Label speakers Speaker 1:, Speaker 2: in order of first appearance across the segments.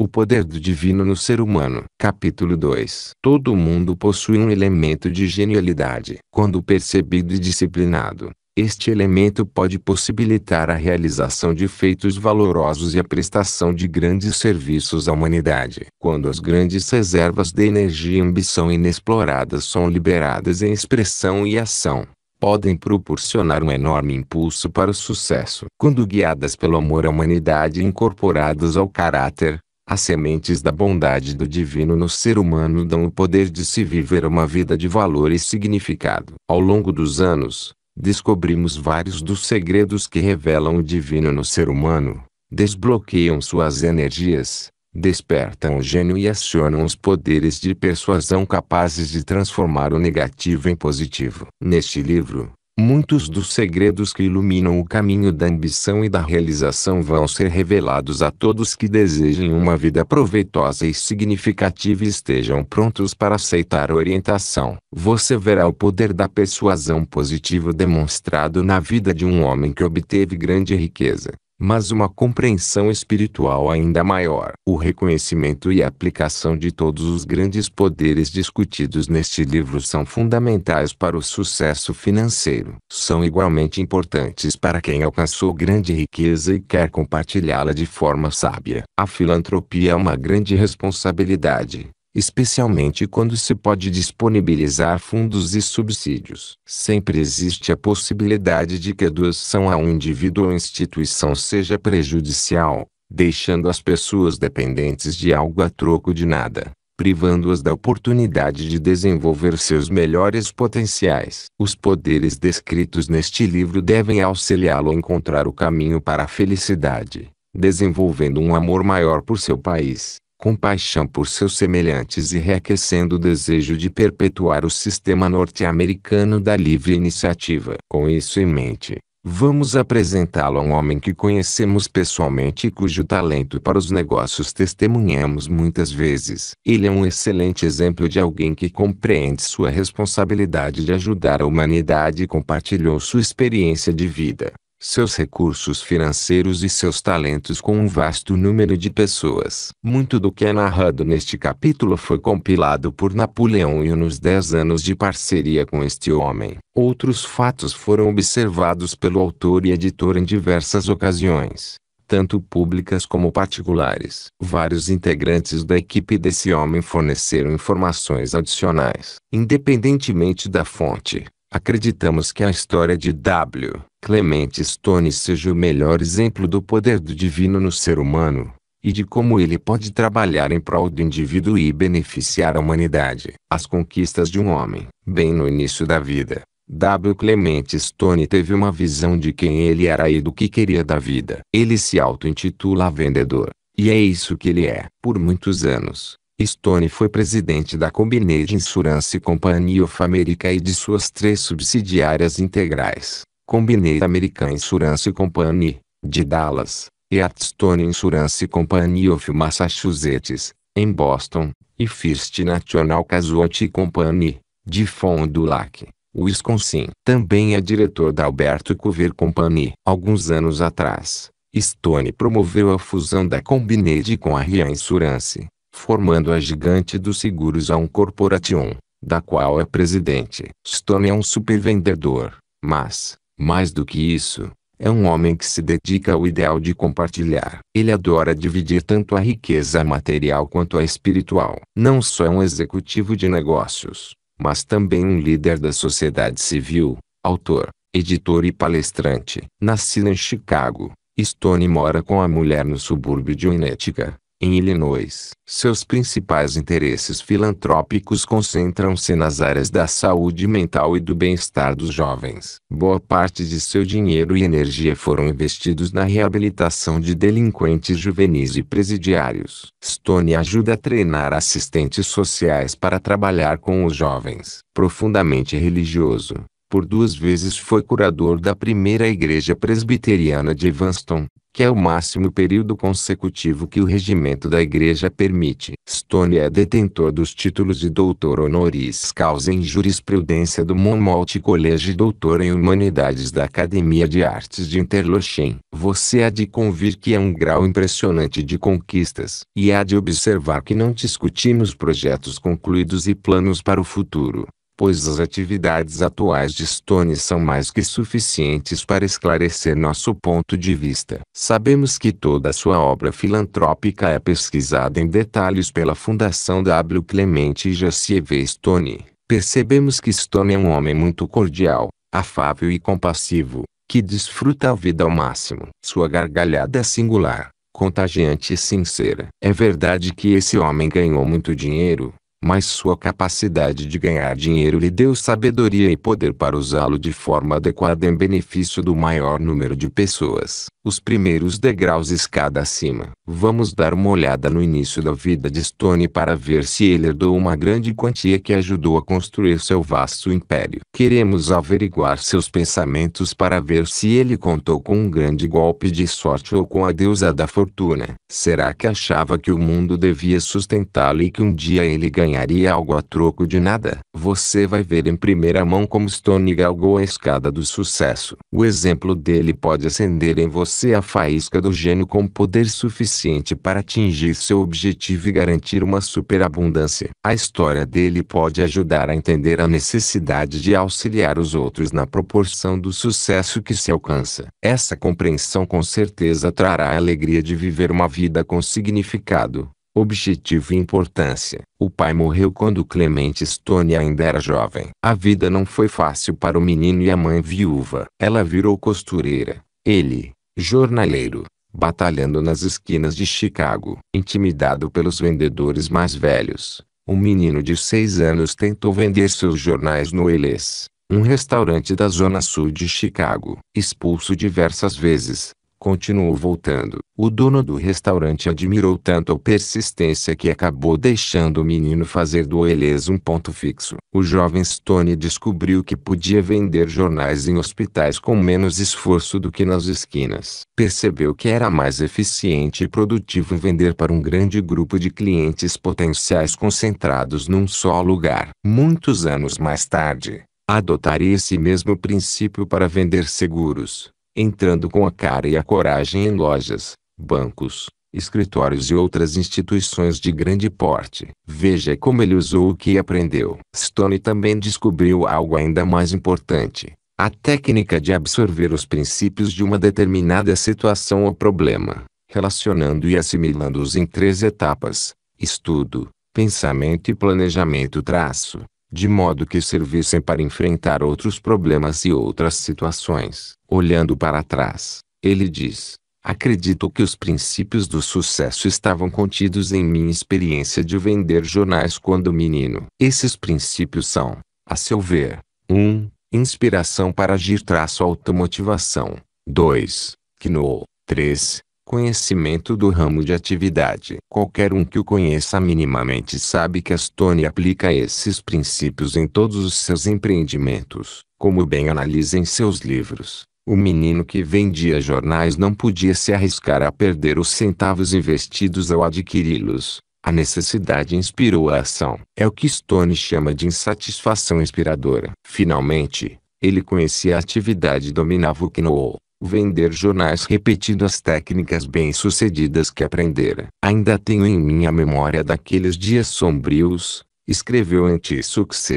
Speaker 1: O poder do divino no ser humano. Capítulo 2. Todo mundo possui um elemento de genialidade. Quando percebido e disciplinado, este elemento pode possibilitar a realização de feitos valorosos e a prestação de grandes serviços à humanidade. Quando as grandes reservas de energia e ambição inexploradas são liberadas em expressão e ação, podem proporcionar um enorme impulso para o sucesso. Quando guiadas pelo amor à humanidade e incorporadas ao caráter, as sementes da bondade do divino no ser humano dão o poder de se viver uma vida de valor e significado. Ao longo dos anos, descobrimos vários dos segredos que revelam o divino no ser humano, desbloqueiam suas energias, despertam o gênio e acionam os poderes de persuasão capazes de transformar o negativo em positivo. Neste livro, Muitos dos segredos que iluminam o caminho da ambição e da realização vão ser revelados a todos que desejem uma vida proveitosa e significativa e estejam prontos para aceitar a orientação. Você verá o poder da persuasão positiva demonstrado na vida de um homem que obteve grande riqueza mas uma compreensão espiritual ainda maior. O reconhecimento e a aplicação de todos os grandes poderes discutidos neste livro são fundamentais para o sucesso financeiro. São igualmente importantes para quem alcançou grande riqueza e quer compartilhá-la de forma sábia. A filantropia é uma grande responsabilidade, especialmente quando se pode disponibilizar fundos e subsídios. Sempre existe a possibilidade de que a doação a um indivíduo ou instituição seja prejudicial, deixando as pessoas dependentes de algo a troco de nada privando-as da oportunidade de desenvolver seus melhores potenciais. Os poderes descritos neste livro devem auxiliá-lo a encontrar o caminho para a felicidade, desenvolvendo um amor maior por seu país, compaixão por seus semelhantes e reaquecendo o desejo de perpetuar o sistema norte-americano da livre iniciativa. Com isso em mente, Vamos apresentá-lo a um homem que conhecemos pessoalmente e cujo talento para os negócios testemunhamos muitas vezes. Ele é um excelente exemplo de alguém que compreende sua responsabilidade de ajudar a humanidade e compartilhou sua experiência de vida seus recursos financeiros e seus talentos com um vasto número de pessoas. Muito do que é narrado neste capítulo foi compilado por Napoleão e nos dez anos de parceria com este homem. Outros fatos foram observados pelo autor e editor em diversas ocasiões. Tanto públicas como particulares. Vários integrantes da equipe desse homem forneceram informações adicionais. Independentemente da fonte, acreditamos que a história de W. Clemente Stone seja o melhor exemplo do poder do divino no ser humano, e de como ele pode trabalhar em prol do indivíduo e beneficiar a humanidade. As conquistas de um homem, bem no início da vida. W. Clemente Stone teve uma visão de quem ele era e do que queria da vida. Ele se auto-intitula vendedor, e é isso que ele é. Por muitos anos, Stone foi presidente da Combined Insurance Company of America e de suas três subsidiárias integrais. Combinei American Insurance Company, de Dallas, e Artstone Insurance Company of Massachusetts, em Boston, e First National Casualty Company, de Fond du Lac, Wisconsin. Também é diretor da Alberto Cover Company. Alguns anos atrás, Stone promoveu a fusão da Combined com a Ria Insurance, formando a gigante dos seguros a um corporation, da qual é presidente. Stone é um supervendedor, mas, mais do que isso, é um homem que se dedica ao ideal de compartilhar. Ele adora dividir tanto a riqueza material quanto a espiritual. Não só é um executivo de negócios, mas também um líder da sociedade civil, autor, editor e palestrante. Nascido em Chicago, Stone mora com a mulher no subúrbio de Winnetka, em Illinois, seus principais interesses filantrópicos concentram-se nas áreas da saúde mental e do bem-estar dos jovens. Boa parte de seu dinheiro e energia foram investidos na reabilitação de delinquentes juvenis e presidiários. Stone ajuda a treinar assistentes sociais para trabalhar com os jovens. Profundamente religioso, por duas vezes foi curador da primeira igreja presbiteriana de Evanston, que é o máximo período consecutivo que o regimento da Igreja permite. Stone é detentor dos títulos de doutor honoris causa em jurisprudência do Monmouth College e doutor em Humanidades da Academia de Artes de Interlochen. Você há de convir que é um grau impressionante de conquistas, e há de observar que não discutimos projetos concluídos e planos para o futuro pois as atividades atuais de Stone são mais que suficientes para esclarecer nosso ponto de vista. Sabemos que toda sua obra filantrópica é pesquisada em detalhes pela Fundação W. Clemente e Jacieve Stone. Percebemos que Stone é um homem muito cordial, afável e compassivo, que desfruta a vida ao máximo. Sua gargalhada é singular, contagiante e sincera. É verdade que esse homem ganhou muito dinheiro, mas sua capacidade de ganhar dinheiro lhe deu sabedoria e poder para usá-lo de forma adequada em benefício do maior número de pessoas os primeiros degraus escada acima. Vamos dar uma olhada no início da vida de Stone para ver se ele herdou uma grande quantia que ajudou a construir seu vasto império. Queremos averiguar seus pensamentos para ver se ele contou com um grande golpe de sorte ou com a deusa da fortuna. Será que achava que o mundo devia sustentá-lo e que um dia ele ganharia algo a troco de nada? Você vai ver em primeira mão como Stone galgou a escada do sucesso. O exemplo dele pode acender em você você é a faísca do gênio com poder suficiente para atingir seu objetivo e garantir uma superabundância. A história dele pode ajudar a entender a necessidade de auxiliar os outros na proporção do sucesso que se alcança. Essa compreensão com certeza trará a alegria de viver uma vida com significado objetivo e importância. O pai morreu quando Clemente Stone ainda era jovem. A vida não foi fácil para o menino e a mãe viúva. Ela virou costureira. Ele, jornaleiro, batalhando nas esquinas de Chicago. Intimidado pelos vendedores mais velhos, um menino de seis anos tentou vender seus jornais no Eles, um restaurante da zona sul de Chicago. Expulso diversas vezes, Continuou voltando. O dono do restaurante admirou tanto a persistência que acabou deixando o menino fazer do Oelês um ponto fixo. O jovem Stone descobriu que podia vender jornais em hospitais com menos esforço do que nas esquinas. Percebeu que era mais eficiente e produtivo vender para um grande grupo de clientes potenciais concentrados num só lugar. Muitos anos mais tarde, adotaria esse mesmo princípio para vender seguros entrando com a cara e a coragem em lojas, bancos, escritórios e outras instituições de grande porte. Veja como ele usou o que aprendeu. Stone também descobriu algo ainda mais importante: a técnica de absorver os princípios de uma determinada situação ou problema, relacionando e assimilando-os em três etapas: estudo, pensamento e planejamento. Traço de modo que servissem para enfrentar outros problemas e outras situações. Olhando para trás, ele diz: Acredito que os princípios do sucesso estavam contidos em minha experiência de vender jornais quando menino. Esses princípios são, a seu ver, 1. Um, inspiração para agir traço automotivação. 2. Quino. 3. Conhecimento do ramo de atividade. Qualquer um que o conheça minimamente sabe que Astone aplica esses princípios em todos os seus empreendimentos, como bem analisa em seus livros. O menino que vendia jornais não podia se arriscar a perder os centavos investidos ao adquiri-los. A necessidade inspirou a ação. É o que Stone chama de insatisfação inspiradora. Finalmente, ele conhecia a atividade e dominava o know vender jornais repetindo as técnicas bem-sucedidas que aprendera. Ainda tenho em minha memória daqueles dias sombrios, escreveu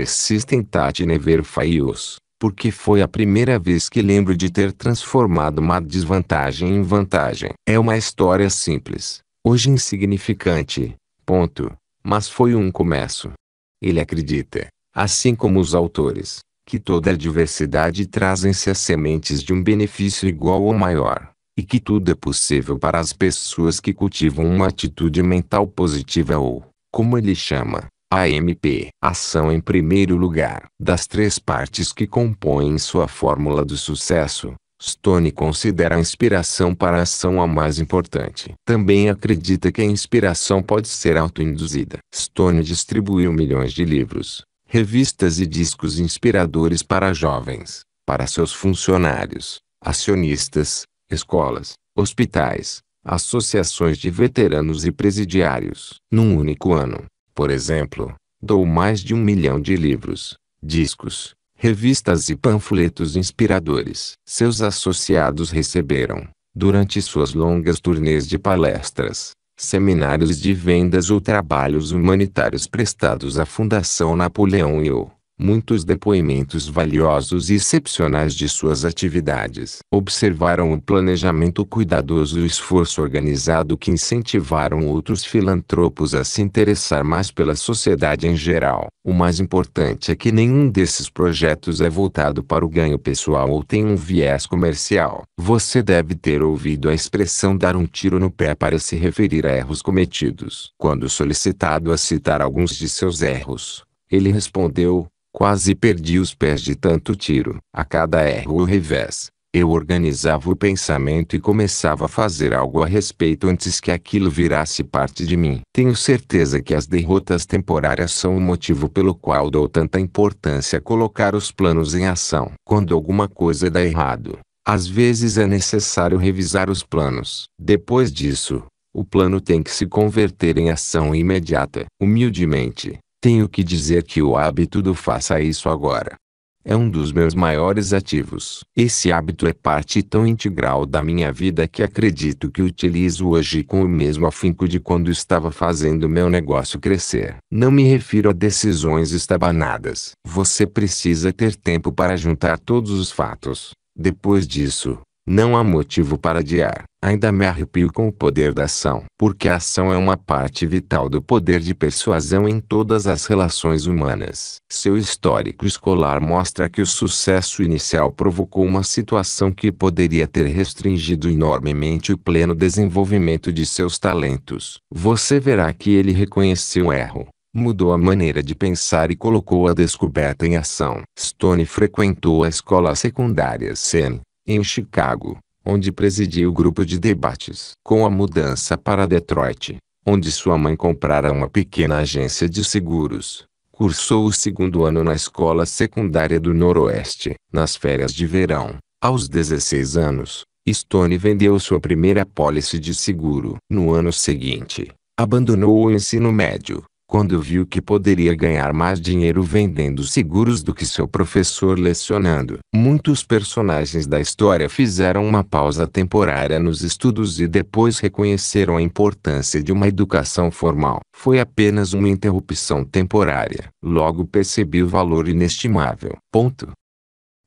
Speaker 1: system Tati never faios, porque foi a primeira vez que lembro de ter transformado uma desvantagem em vantagem. É uma história simples, hoje insignificante, ponto, mas foi um começo. Ele acredita, assim como os autores, que toda a diversidade trazem-se as sementes de um benefício igual ou maior, e que tudo é possível para as pessoas que cultivam uma atitude mental positiva ou, como ele chama, AMP, ação em primeiro lugar. Das três partes que compõem sua fórmula do sucesso, Stone considera a inspiração para a ação a mais importante. Também acredita que a inspiração pode ser autoinduzida. Stone distribuiu milhões de livros, revistas e discos inspiradores para jovens, para seus funcionários, acionistas, escolas, hospitais, associações de veteranos e presidiários. Num único ano, por exemplo, dou mais de um milhão de livros, discos, revistas e panfletos inspiradores. Seus associados receberam, durante suas longas turnês de palestras, seminários de vendas ou trabalhos humanitários prestados à Fundação Napoleão e o muitos depoimentos valiosos e excepcionais de suas atividades. Observaram o planejamento cuidadoso e o esforço organizado que incentivaram outros filantropos a se interessar mais pela sociedade em geral. O mais importante é que nenhum desses projetos é voltado para o ganho pessoal ou tem um viés comercial. Você deve ter ouvido a expressão dar um tiro no pé para se referir a erros cometidos. Quando solicitado a citar alguns de seus erros, ele respondeu: Quase perdi os pés de tanto tiro. A cada erro ou revés, eu organizava o pensamento e começava a fazer algo a respeito antes que aquilo virasse parte de mim. Tenho certeza que as derrotas temporárias são o motivo pelo qual dou tanta importância a colocar os planos em ação. Quando alguma coisa dá errado, às vezes é necessário revisar os planos. Depois disso, o plano tem que se converter em ação imediata. Humildemente, tenho que dizer que o hábito do faça isso agora. É um dos meus maiores ativos. Esse hábito é parte tão integral da minha vida que acredito que utilizo hoje com o mesmo afinco de quando estava fazendo meu negócio crescer. Não me refiro a decisões estabanadas. Você precisa ter tempo para juntar todos os fatos. Depois disso, não há motivo para adiar. Ainda me arrepio com o poder da ação, porque a ação é uma parte vital do poder de persuasão em todas as relações humanas. Seu histórico escolar mostra que o sucesso inicial provocou uma situação que poderia ter restringido enormemente o pleno desenvolvimento de seus talentos. Você verá que ele reconheceu o erro, mudou a maneira de pensar e colocou a descoberta em ação. Stone frequentou a escola secundária Sen, em Chicago, onde presidiu o grupo de debates. Com a mudança para Detroit, onde sua mãe comprara uma pequena agência de seguros, cursou o segundo ano na escola secundária do Noroeste. Nas férias de verão, aos 16 anos, Stone vendeu sua primeira pólice de seguro. No ano seguinte, abandonou o ensino médio quando viu que poderia ganhar mais dinheiro vendendo seguros do que seu professor lecionando. Muitos personagens da história fizeram uma pausa temporária nos estudos e depois reconheceram a importância de uma educação formal. Foi apenas uma interrupção temporária. Logo percebi o valor inestimável. Ponto.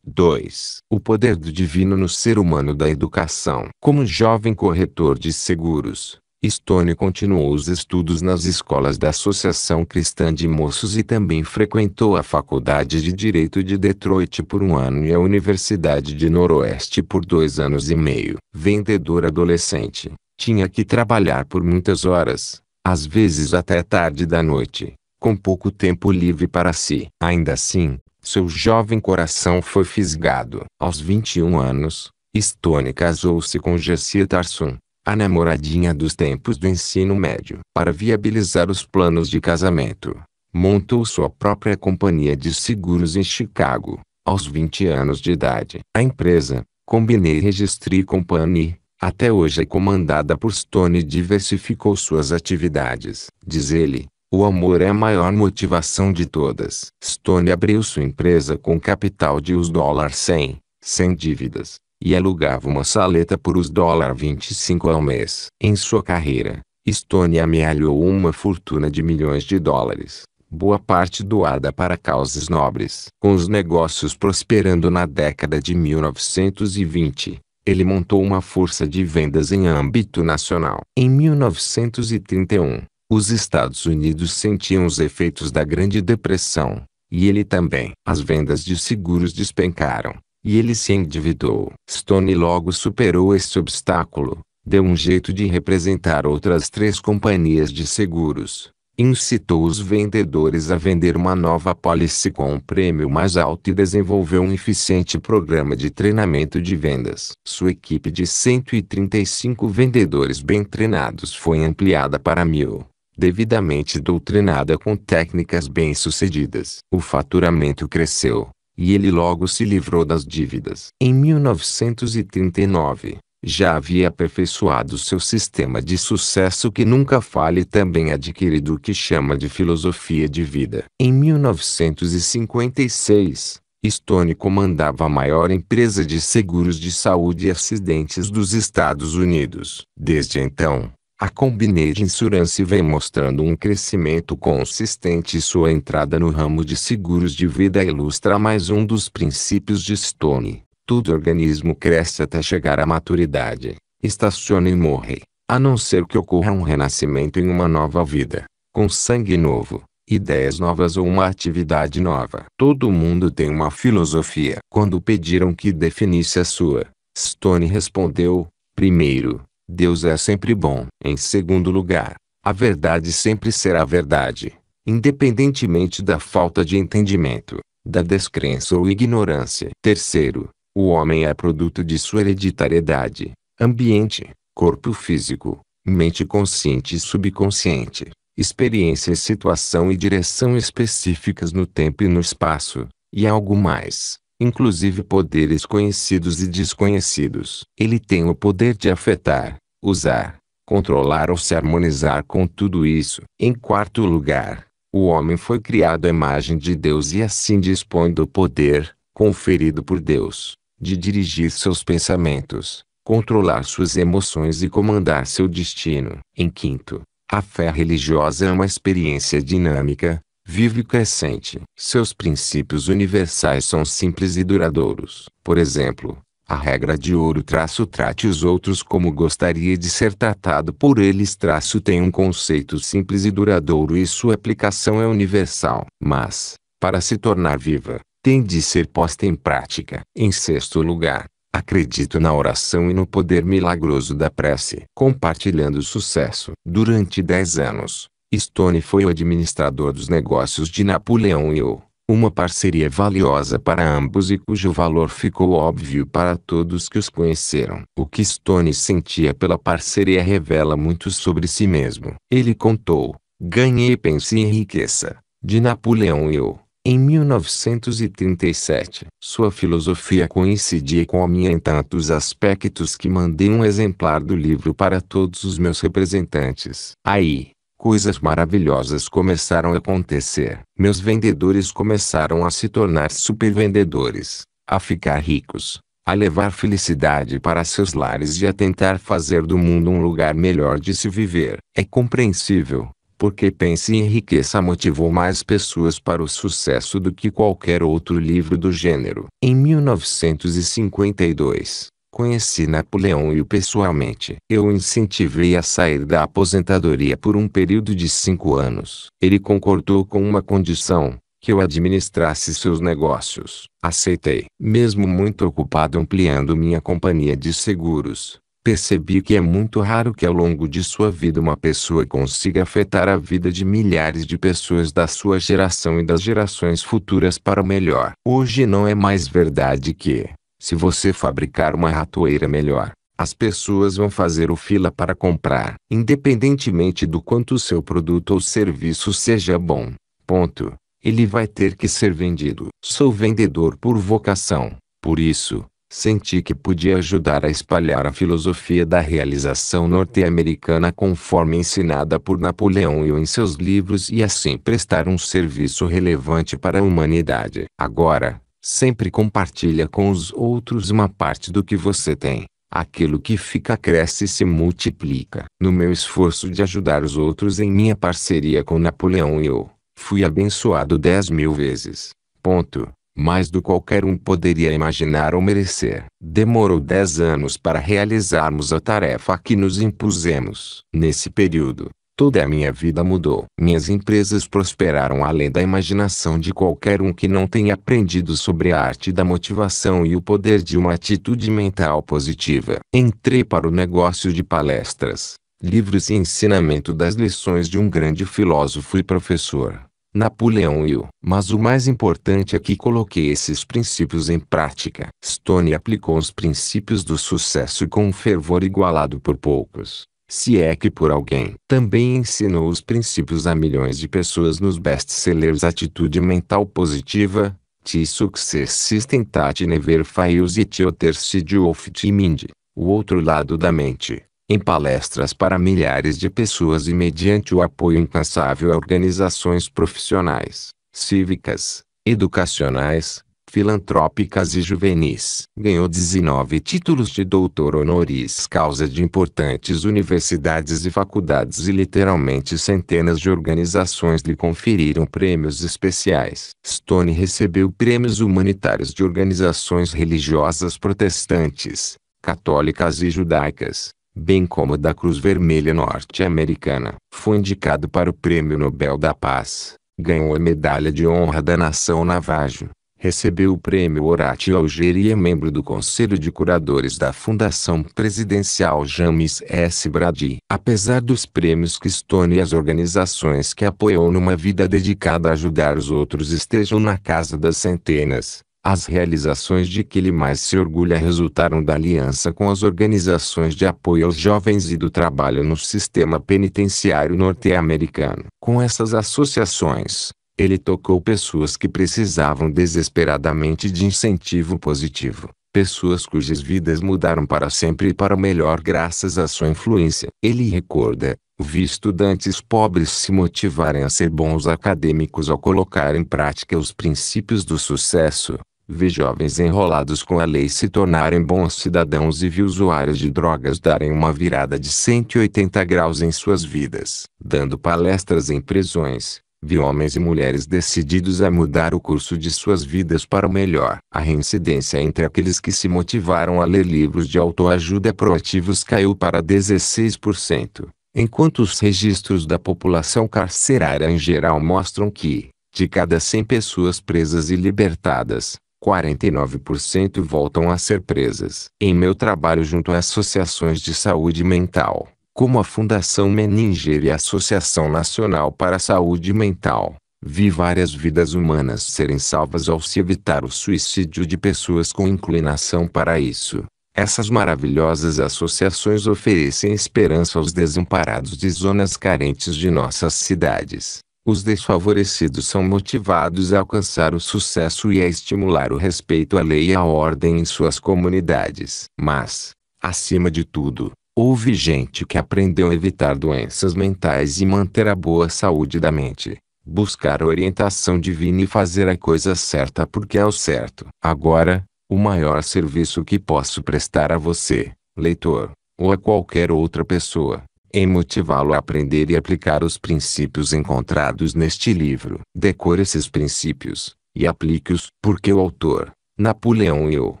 Speaker 1: 2. O poder do divino no ser humano da educação. Como jovem corretor de seguros, Stone continuou os estudos nas escolas da Associação Cristã de Moços e também frequentou a Faculdade de Direito de Detroit por um ano e a Universidade de Noroeste por dois anos e meio. Vendedor adolescente, tinha que trabalhar por muitas horas, às vezes até tarde da noite, com pouco tempo livre para si. Ainda assim, seu jovem coração foi fisgado. Aos 21 anos, Stone casou-se com Jessie Tarson a namoradinha dos tempos do ensino médio. Para viabilizar os planos de casamento, montou sua própria companhia de seguros em Chicago, aos 20 anos de idade. A empresa, Combinei Registry Company, até hoje é comandada por Stone diversificou suas atividades. Diz ele, o amor é a maior motivação de todas. Stone abriu sua empresa com capital de US$ 100, sem dívidas e alugava uma saleta por os dólar 25 ao mês. Em sua carreira, Stone amealhou uma fortuna de milhões de dólares, boa parte doada para causas nobres. Com os negócios prosperando na década de 1920, ele montou uma força de vendas em âmbito nacional. Em 1931, os Estados Unidos sentiam os efeitos da Grande Depressão, e ele também. As vendas de seguros despencaram, e ele se endividou. Stone logo superou este obstáculo, deu um jeito de representar outras três companhias de seguros, incitou os vendedores a vender uma nova policy com um prêmio mais alto e desenvolveu um eficiente programa de treinamento de vendas. Sua equipe de 135 vendedores bem treinados foi ampliada para mil, devidamente doutrinada com técnicas bem-sucedidas. O faturamento cresceu e ele logo se livrou das dívidas. Em 1939, já havia aperfeiçoado seu sistema de sucesso que nunca fale e também adquirido o que chama de filosofia de vida. Em 1956, Stone comandava a maior empresa de seguros de saúde e acidentes dos Estados Unidos. Desde então, a Combined Insurance vem mostrando um crescimento consistente e sua entrada no ramo de seguros de vida ilustra mais um dos princípios de Stone. Todo organismo cresce até chegar à maturidade, estaciona e morre, a não ser que ocorra um renascimento em uma nova vida, com sangue novo, ideias novas ou uma atividade nova. Todo mundo tem uma filosofia. Quando pediram que definisse a sua, Stone respondeu: primeiro, Deus é sempre bom. Em segundo lugar, a verdade sempre será verdade, independentemente da falta de entendimento, da descrença ou ignorância. Terceiro, o homem é produto de sua hereditariedade, ambiente, corpo físico, mente consciente e subconsciente, experiência, situação e direção específicas no tempo e no espaço, e algo mais inclusive poderes conhecidos e desconhecidos. Ele tem o poder de afetar, usar, controlar ou se harmonizar com tudo isso. Em quarto lugar, o homem foi criado à imagem de Deus e assim dispõe do poder, conferido por Deus, de dirigir seus pensamentos, controlar suas emoções e comandar seu destino. Em quinto, a fé religiosa é uma experiência dinâmica, Vivo e é crescente. Seus princípios universais são simples e duradouros. Por exemplo, a regra de ouro traço trate os outros como gostaria de ser tratado por eles traço tem um conceito simples e duradouro e sua aplicação é universal. Mas, para se tornar viva, tem de ser posta em prática. Em sexto lugar, acredito na oração e no poder milagroso da prece. Compartilhando o sucesso. Durante dez anos, Stone foi o administrador dos negócios de Napoleão e o uma parceria valiosa para ambos e cujo valor ficou óbvio para todos que os conheceram. O que Stone sentia pela parceria revela muito sobre si mesmo. Ele contou: Ganhei pense em riqueza, de Napoleão e eu, em 1937. Sua filosofia coincidia com a minha em tantos aspectos que mandei um exemplar do livro para todos os meus representantes. Aí, coisas maravilhosas começaram a acontecer. Meus vendedores começaram a se tornar supervendedores, a ficar ricos, a levar felicidade para seus lares e a tentar fazer do mundo um lugar melhor de se viver. É compreensível, porque Pense em riqueza motivou mais pessoas para o sucesso do que qualquer outro livro do gênero. Em 1952, Conheci Napoleão e o pessoalmente. Eu o incentivei a sair da aposentadoria por um período de cinco anos. Ele concordou com uma condição, que eu administrasse seus negócios. Aceitei. Mesmo muito ocupado ampliando minha companhia de seguros, percebi que é muito raro que ao longo de sua vida uma pessoa consiga afetar a vida de milhares de pessoas da sua geração e das gerações futuras para o melhor. Hoje não é mais verdade que, se você fabricar uma ratoeira melhor, as pessoas vão fazer o fila para comprar, independentemente do quanto o seu produto ou serviço seja bom. Ponto. Ele vai ter que ser vendido. Sou vendedor por vocação. Por isso, senti que podia ajudar a espalhar a filosofia da realização norte-americana conforme ensinada por Napoleão e em seus livros e assim prestar um serviço relevante para a humanidade. Agora, Sempre compartilha com os outros uma parte do que você tem. Aquilo que fica cresce e se multiplica. No meu esforço de ajudar os outros em minha parceria com Napoleão eu fui abençoado dez mil vezes. Ponto. Mais do qualquer um poderia imaginar ou merecer. Demorou dez anos para realizarmos a tarefa que nos impusemos. Nesse período, Toda a minha vida mudou. Minhas empresas prosperaram além da imaginação de qualquer um que não tenha aprendido sobre a arte da motivação e o poder de uma atitude mental positiva. Entrei para o negócio de palestras, livros e ensinamento das lições de um grande filósofo e professor. Napoleão Hill. Mas o mais importante é que coloquei esses princípios em prática. Stone aplicou os princípios do sucesso com um fervor igualado por poucos se é que por alguém. Também ensinou os princípios a milhões de pessoas nos best-sellers Atitude Mental Positiva, T-Success System Tate Never Fails e T-Otercid of Mind, O Outro Lado da Mente, em palestras para milhares de pessoas e mediante o apoio incansável a organizações profissionais, cívicas, educacionais, filantrópicas e juvenis. Ganhou 19 títulos de doutor honoris causa de importantes universidades e faculdades e literalmente centenas de organizações lhe conferiram prêmios especiais. Stone recebeu prêmios humanitários de organizações religiosas protestantes, católicas e judaicas bem como da Cruz Vermelha norte-americana. Foi indicado para o Prêmio Nobel da Paz. Ganhou a Medalha de Honra da Nação Navajo recebeu o prêmio Horatio Alger e é membro do Conselho de Curadores da Fundação Presidencial James S. Brady. Apesar dos prêmios que Stone e as organizações que apoiou numa vida dedicada a ajudar os outros estejam na casa das centenas, as realizações de que ele mais se orgulha resultaram da aliança com as organizações de apoio aos jovens e do trabalho no sistema penitenciário norte-americano. Com essas associações, ele tocou pessoas que precisavam desesperadamente de incentivo positivo, pessoas cujas vidas mudaram para sempre e para melhor graças à sua influência. Ele recorda, vi estudantes pobres se motivarem a ser bons acadêmicos ao colocar em prática os princípios do sucesso, vi jovens enrolados com a lei se tornarem bons cidadãos e vi usuários de drogas darem uma virada de 180 graus em suas vidas. Dando palestras em prisões, Vi homens e mulheres decididos a mudar o curso de suas vidas para o melhor. A reincidência entre aqueles que se motivaram a ler livros de autoajuda proativos caiu para 16%, enquanto os registros da população carcerária em geral mostram que, de cada 100 pessoas presas e libertadas, 49% voltam a ser presas. Em meu trabalho junto a associações de saúde mental, como a Fundação Meninger e a Associação Nacional para a Saúde Mental, vi várias vidas humanas serem salvas ao se evitar o suicídio de pessoas com inclinação para isso. Essas maravilhosas associações oferecem esperança aos desamparados de zonas carentes de nossas cidades. Os desfavorecidos são motivados a alcançar o sucesso e a estimular o respeito à lei e à ordem em suas comunidades. Mas, acima de tudo, Houve gente que aprendeu a evitar doenças mentais e manter a boa saúde da mente. Buscar a orientação divina e fazer a coisa certa porque é o certo. Agora, o maior serviço que posso prestar a você, leitor, ou a qualquer outra pessoa, é motivá-lo a aprender e aplicar os princípios encontrados neste livro. Decore esses princípios, e aplique-os, porque o autor, Napoleão e eu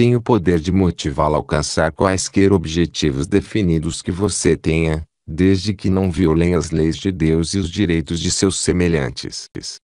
Speaker 1: tem o poder de motivá-la a alcançar quaisquer objetivos definidos que você tenha, desde que não violem as leis de Deus e os direitos de seus semelhantes.